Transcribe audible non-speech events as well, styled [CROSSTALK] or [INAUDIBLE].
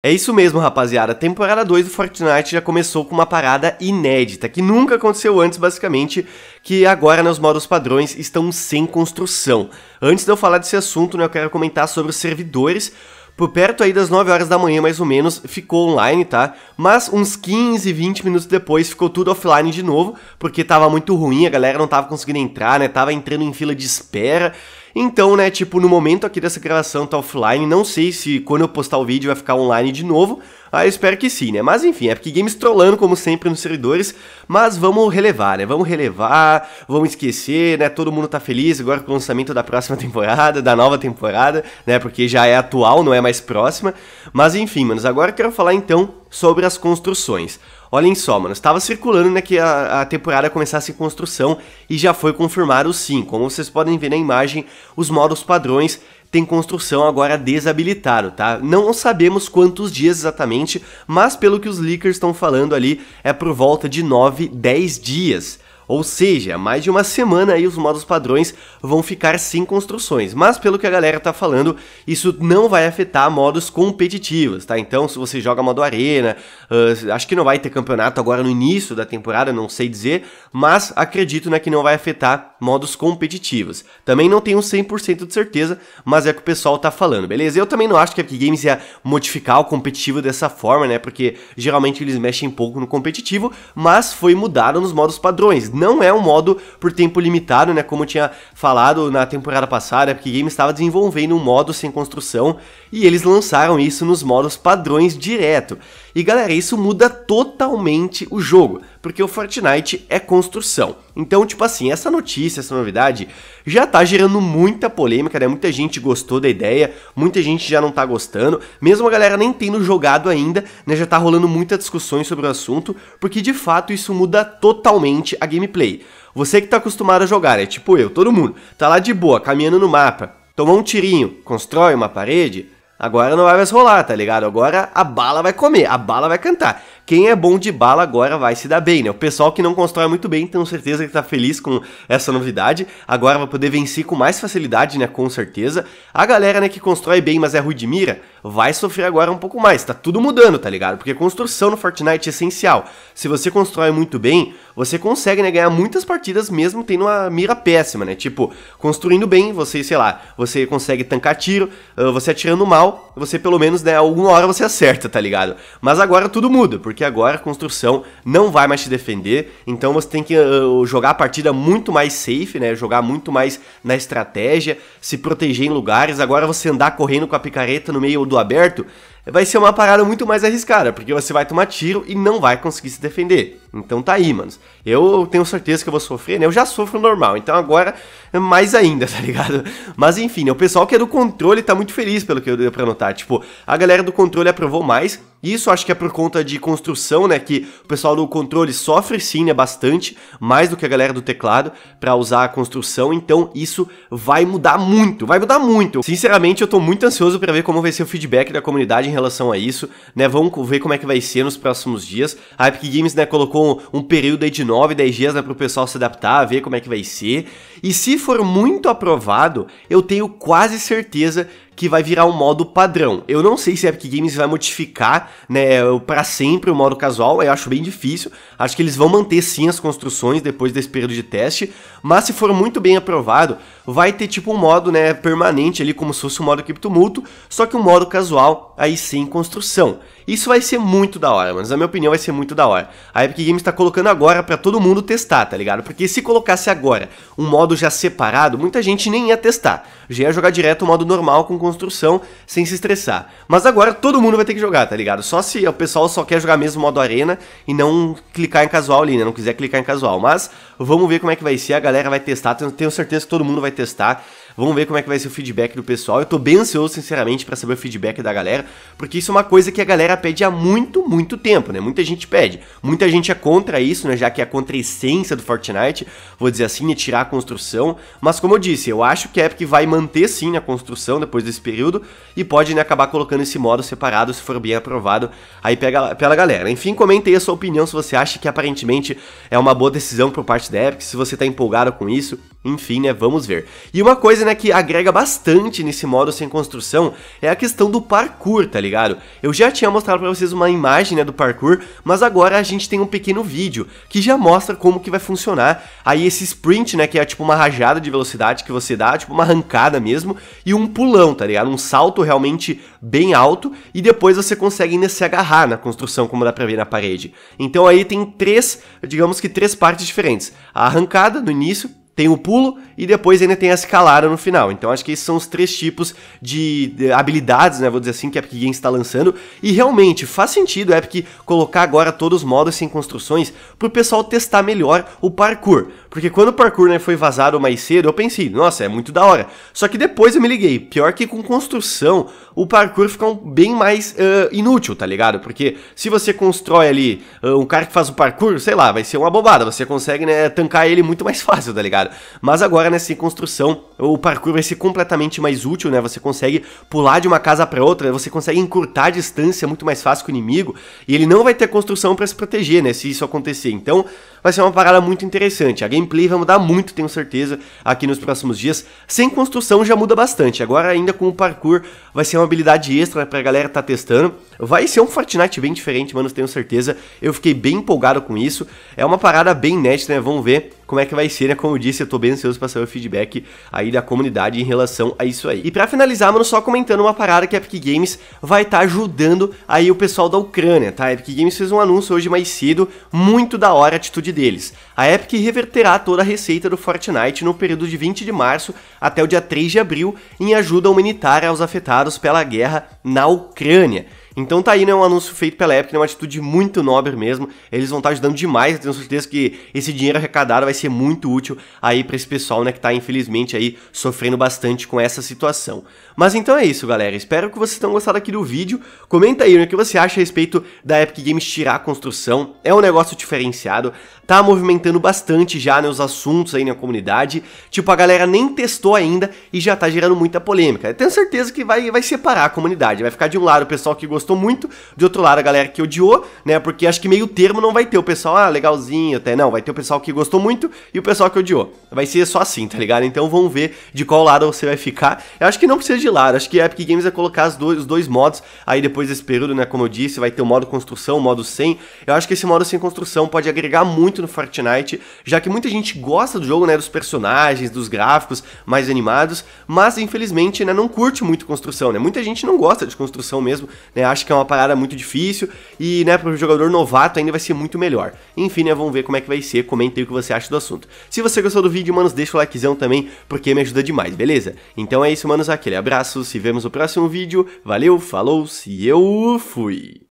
É isso mesmo, rapaziada. A temporada 2 do Fortnite já começou com uma parada inédita, que nunca aconteceu antes, basicamente, que agora nos modos padrões estão sem construção. Antes de eu falar desse assunto, né, eu quero comentar sobre os servidores. Por perto aí das 9 horas da manhã, mais ou menos, ficou online, tá? Mas uns 15, 20 minutos depois ficou tudo offline de novo, porque tava muito ruim, a galera não tava conseguindo entrar, né? Tava entrando em fila de espera. Então, né, tipo, no momento aqui dessa gravação tá offline, não sei se quando eu postar o vídeo vai ficar online de novo, ah, eu espero que sim, né? Mas enfim, é porque Games trollando como sempre nos servidores, mas vamos relevar, né? Vamos relevar, vamos esquecer, né? Todo mundo tá feliz agora com o lançamento da próxima [LAUGHS] temporada, da nova temporada, né? Porque já é atual, não é mais próxima. Mas enfim, manos, agora eu quero falar então sobre as construções. Olhem só, mano, estava circulando né, que a, a, temporada começasse em construção e já foi confirmado sim. Como vocês podem ver na imagem, os modos padrões têm construção agora desabilitado, tá? Não sabemos quantos dias exatamente, mas pelo que os leakers estão falando ali, é por volta de 9, 10 dias. Ou seja, mais de uma semana aí os modos padrões vão ficar sem construções, mas pelo que a galera tá falando, isso não vai afetar modos competitivos, tá? Então, se você joga modo arena, uh, acho que não vai ter campeonato agora no início da temporada, não sei dizer, mas acredito né, que não vai afetar modos competitivos. Também não tenho 100% de certeza, mas é o que o pessoal tá falando, beleza? Eu também não acho que a Epic Games ia modificar o competitivo dessa forma, né? Porque geralmente eles mexem um pouco no competitivo, mas foi mudado nos modos padrões. Não é um modo por tempo limitado, né? Como eu tinha falado na temporada passada, a Epic Games estava desenvolvendo um modo sem construção e eles lançaram isso nos modos padrões direto. E galera, isso muda totalmente o jogo porque o Fortnite é construção. Então, tipo assim, essa notícia, essa novidade já tá gerando muita polêmica, né? Muita gente gostou da ideia, muita gente já não tá gostando, mesmo a galera nem tendo jogado ainda, né? Já tá rolando muitas discussões sobre o assunto, porque de fato isso muda totalmente a gameplay. Você que tá acostumado a jogar, é tipo eu, todo mundo, tá lá de boa, caminhando no mapa, tomou um tirinho, constrói uma parede, Agora não vai mais rolar, tá ligado? Agora a bala vai comer, a bala vai cantar quem é bom de bala agora vai se dar bem, né? O pessoal que não constrói muito bem, tenho certeza que tá feliz com essa novidade. Agora vai poder vencer com mais facilidade, né? Com certeza. A galera, né, que constrói bem, mas é ruim de mira, vai sofrer agora um pouco mais. Tá tudo mudando, tá ligado? Porque construção no Fortnite é essencial. Se você constrói muito bem, você consegue, né, ganhar muitas partidas mesmo tendo uma mira péssima, né? Tipo, construindo bem, você, sei lá, você consegue tancar tiro, ah, você atirando mal, você pelo menos, né, alguma hora você acerta, tá ligado? Mas agora tudo muda, porque porque agora a construção não vai mais te defender, então você tem que uh, jogar a partida muito mais safe, né? Jogar muito mais na estratégia, se proteger em lugares. Agora você andar correndo com a picareta no meio do aberto vai ser uma parada muito mais arriscada, porque você vai tomar tiro e não vai conseguir se defender. Então tá aí, manos. Eu tenho certeza que eu vou sofrer, né? Eu já sofro normal, então agora é mais ainda, [LAUGHS] tá ligado? Mas enfim, né? o pessoal que é do controle tá muito feliz pelo que eu deu pra notar. Tipo, a galera do controle aprovou mais. Isso acho que é por conta de construção, né? Que o pessoal do controle sofre sim, né? Bastante, mais do que a galera do teclado, para usar a construção. Então isso vai mudar muito, vai mudar muito. Sinceramente, eu tô muito ansioso para ver como vai ser o feedback da comunidade em relação a isso, né? Vamos ver como é que vai ser nos próximos dias. A Epic Games, né, colocou com um período aí de 9, 10 dias né, para o pessoal se adaptar, ver como é que vai ser. E se for muito aprovado, eu tenho quase certeza que vai virar um modo padrão. Eu não sei se a Epic Games vai modificar, né, para sempre o modo casual, eu acho bem difícil. Acho que eles vão manter sim as construções depois desse período de teste, mas se for muito bem aprovado, vai ter tipo um modo, né, permanente ali como se fosse um modo criptomulto, só que um modo casual aí sem construção. Isso vai ser muito da hora, mas na minha opinião vai ser muito da hora. A Epic Games tá colocando agora para todo mundo testar, tá ligado? Porque se colocasse agora um modo já separado, muita gente nem ia testar. Já ia jogar direto o modo normal com construção sem se estressar. Mas agora todo mundo vai ter que jogar, tá ligado? Só se o pessoal só quer jogar mesmo modo arena e não clicar em casual ali, né? Não quiser clicar em casual. Mas vamos ver como é que vai ser. A galera vai testar. Tenho certeza que todo mundo vai testar. Vamos ver como é que vai ser o feedback do pessoal. Eu tô bem ansioso, sinceramente, para saber o feedback da galera, porque isso é uma coisa que a galera pede há muito, muito tempo, né? Muita gente pede. Muita gente é contra isso, né? Já que é contra a essência do Fortnite, vou dizer assim, né? tirar a construção. Mas como eu disse, eu acho que a Epic vai manter sim a construção depois desse período e pode né, acabar colocando esse modo separado se for bem aprovado aí pega, pela galera. Enfim, comente aí a sua opinião se você acha que aparentemente é uma boa decisão por parte da Epic, se você tá empolgado com isso. Enfim, né? Vamos ver. E uma coisa, né? Né, que agrega bastante nesse modo sem construção é a questão do parkour, tá ligado? Eu já tinha mostrado pra vocês uma imagem, né, do parkour, mas agora a gente tem um pequeno vídeo que já mostra como que vai funcionar. Aí esse sprint, né, que é tipo uma rajada de velocidade que você dá, tipo uma arrancada mesmo, e um pulão, tá ligado? Um salto realmente bem alto, e depois você consegue ainda se agarrar na construção, como dá pra ver na parede. Então aí tem três, digamos que três partes diferentes. A arrancada no início, tem o pulo e depois ainda tem a escalada no final. Então acho que esses são os três tipos de habilidades, né, vou dizer assim, que a Epic Games está lançando. E realmente faz sentido a Epic colocar agora todos os modos sem construções para o pessoal testar melhor o parkour. Porque quando o parkour né, foi vazado mais cedo, eu pensei, nossa, é muito da hora. Só que depois eu me liguei, pior que com construção, o parkour fica um bem mais uh, inútil, tá ligado? Porque se você constrói ali uh, um cara que faz o parkour, sei lá, vai ser uma bobada, você consegue né, tancar ele muito mais [LAUGHS] fácil, tá ligado? Mas agora nessa construção, o parkour vai ser completamente mais útil, né? Você consegue pular de uma casa para outra, você consegue encurtar a distância muito mais fácil com o inimigo, e ele não vai ter construção para se proteger, né? Se isso acontecer. Então, vai ser uma parada muito interessante. A gameplay vai mudar muito, tenho certeza, aqui nos próximos dias. Sem construção já muda bastante. Agora ainda com o parkour vai ser uma habilidade extra pra galera tá testando. Vai ser um Fortnite bem diferente, mano, tenho certeza. Eu fiquei bem empolgado com isso. É uma parada bem inédita, né? Vamos ver como é que vai ser, né? Como eu disse, eu tô bem ansioso pra saber o feedback aí da comunidade em relação a isso aí. E pra finalizar, mano, só comentando uma parada que a Epic Games vai estar tá ajudando aí o pessoal da Ucrânia, tá? A Epic Games fez um anúncio hoje mais cedo, muito da hora atitude deles. A Epic reverterá toda a receita do Fortnite no período de 20 de março até o dia 3 de abril em ajuda humanitária aos afetados pela guerra na Ucrânia. Então tá aí, né? Um anúncio feito pela Epic, né? Uma atitude muito nobre mesmo. Eles vão estar tá ajudando demais. Eu tenho certeza que esse dinheiro arrecadado vai ser muito útil aí para esse pessoal, né? Que tá infelizmente aí sofrendo bastante com essa situação. Mas então é isso, galera. Espero que vocês tenham gostado aqui do vídeo. Comenta aí né, o que você acha a respeito da Epic Games tirar a construção. É um negócio diferenciado. Tá movimentando bastante já, né? Os assuntos aí na comunidade. Tipo, a galera nem testou ainda e já tá gerando muita polêmica. Eu tenho certeza que vai, vai separar a comunidade. Vai ficar de um lado o pessoal que gostou gostou muito, de outro lado a galera que odiou, né? Porque acho que meio termo não vai ter o pessoal, ah, legalzinho até, não, vai ter o pessoal que gostou muito e o pessoal que odiou. Vai ser só assim, tá ligado? Então vamos ver de qual lado você vai ficar. Eu acho que não precisa de lado, acho que a Epic Games vai é colocar dois, os dois modos aí depois desse período, né? Como eu disse, vai ter o modo construção, o modo sem. Eu acho que esse modo sem construção pode agregar muito no Fortnite, já que muita gente gosta do jogo, né? Dos personagens, dos gráficos mais animados, mas infelizmente, né? Não curte muito construção, né? Muita gente não gosta de construção mesmo, né? acho que é uma parada muito difícil e, né, para o jogador novato ainda vai ser muito melhor. Enfim, né, vamos ver como é que vai ser, comenta aí o que você acha do assunto. Se você gostou do vídeo, manos, deixa o likezão também, porque me ajuda demais, beleza? Então é isso, manos, aquele abraço, se vemos no próximo vídeo, valeu, falou, se eu fui!